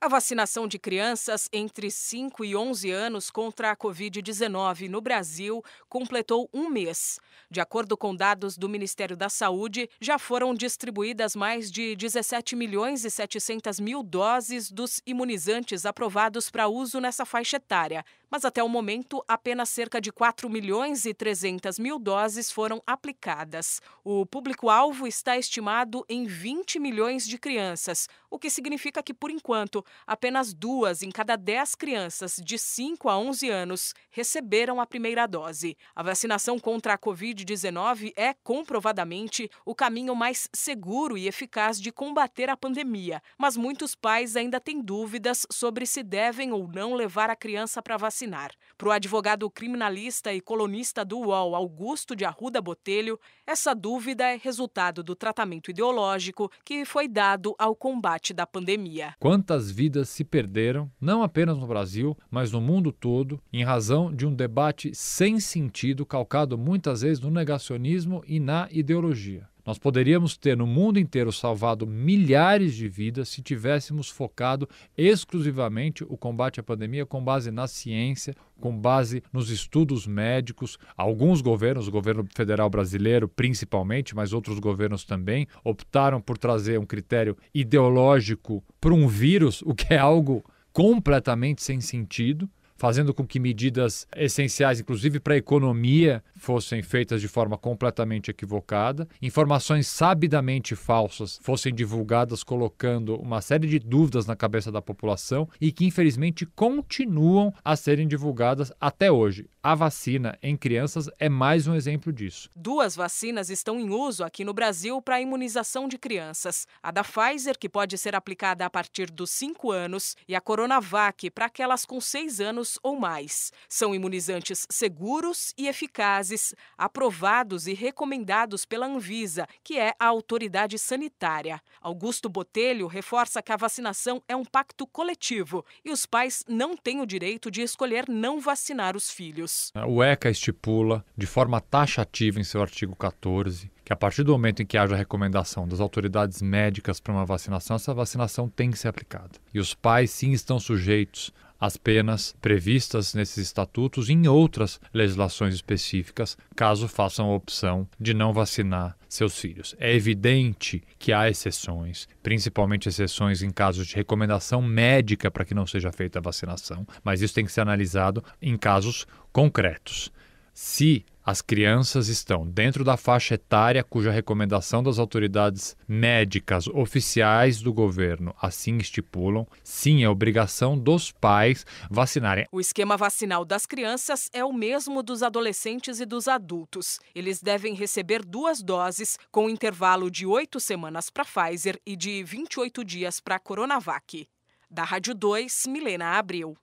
A vacinação de crianças entre 5 e 11 anos contra a Covid-19 no Brasil completou um mês. De acordo com dados do Ministério da Saúde, já foram distribuídas mais de 17 milhões e 700 mil doses dos imunizantes aprovados para uso nessa faixa etária, mas até o momento apenas cerca de 4 milhões e 300 mil doses foram aplicadas. O público-alvo está estimado em 20 milhões de crianças, o que significa que, por enquanto, apenas duas em cada 10 crianças de 5 a 11 anos receberam a primeira dose. A vacinação contra a Covid-19 é comprovadamente o caminho mais seguro e eficaz de combater a pandemia, mas muitos pais ainda têm dúvidas sobre se devem ou não levar a criança para vacinar para o advogado criminalista e colunista do UOL, Augusto de Arruda Botelho, essa dúvida é resultado do tratamento ideológico que foi dado ao combate da pandemia. Quantas vidas se perderam, não apenas no Brasil, mas no mundo todo, em razão de um debate sem sentido, calcado muitas vezes no negacionismo e na ideologia. Nós poderíamos ter no mundo inteiro salvado milhares de vidas se tivéssemos focado exclusivamente o combate à pandemia com base na ciência, com base nos estudos médicos. Alguns governos, o governo federal brasileiro principalmente, mas outros governos também, optaram por trazer um critério ideológico para um vírus, o que é algo completamente sem sentido fazendo com que medidas essenciais, inclusive para a economia, fossem feitas de forma completamente equivocada, informações sabidamente falsas fossem divulgadas, colocando uma série de dúvidas na cabeça da população e que, infelizmente, continuam a serem divulgadas até hoje. A vacina em crianças é mais um exemplo disso. Duas vacinas estão em uso aqui no Brasil para a imunização de crianças: a da Pfizer, que pode ser aplicada a partir dos 5 anos, e a Coronavac para aquelas com 6 anos ou mais. São imunizantes seguros e eficazes, aprovados e recomendados pela Anvisa, que é a autoridade sanitária. Augusto Botelho reforça que a vacinação é um pacto coletivo e os pais não têm o direito de escolher não vacinar os filhos. Né? O ECA estipula, de forma taxativa em seu artigo 14, que a partir do momento em que haja recomendação das autoridades médicas para uma vacinação, essa vacinação tem que ser aplicada. E os pais sim estão sujeitos as penas previstas nesses estatutos e em outras legislações específicas, caso façam a opção de não vacinar seus filhos. É evidente que há exceções, principalmente exceções em casos de recomendação médica para que não seja feita a vacinação, mas isso tem que ser analisado em casos concretos. Se as crianças estão dentro da faixa etária cuja recomendação das autoridades médicas oficiais do governo assim estipulam. Sim, é obrigação dos pais vacinarem. O esquema vacinal das crianças é o mesmo dos adolescentes e dos adultos. Eles devem receber duas doses, com intervalo de oito semanas para Pfizer e de 28 dias para Coronavac. Da Rádio 2, Milena Abreu.